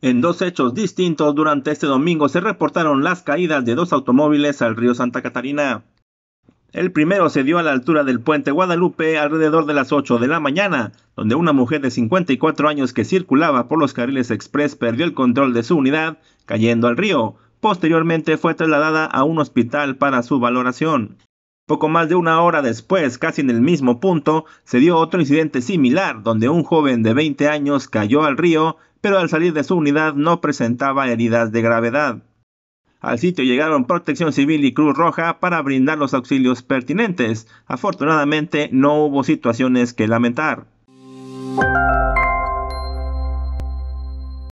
En dos hechos distintos durante este domingo se reportaron las caídas de dos automóviles al río Santa Catarina. El primero se dio a la altura del puente Guadalupe alrededor de las 8 de la mañana, donde una mujer de 54 años que circulaba por los carriles express perdió el control de su unidad, cayendo al río. Posteriormente fue trasladada a un hospital para su valoración. Poco más de una hora después, casi en el mismo punto, se dio otro incidente similar, donde un joven de 20 años cayó al río pero al salir de su unidad no presentaba heridas de gravedad. Al sitio llegaron Protección Civil y Cruz Roja para brindar los auxilios pertinentes. Afortunadamente no hubo situaciones que lamentar.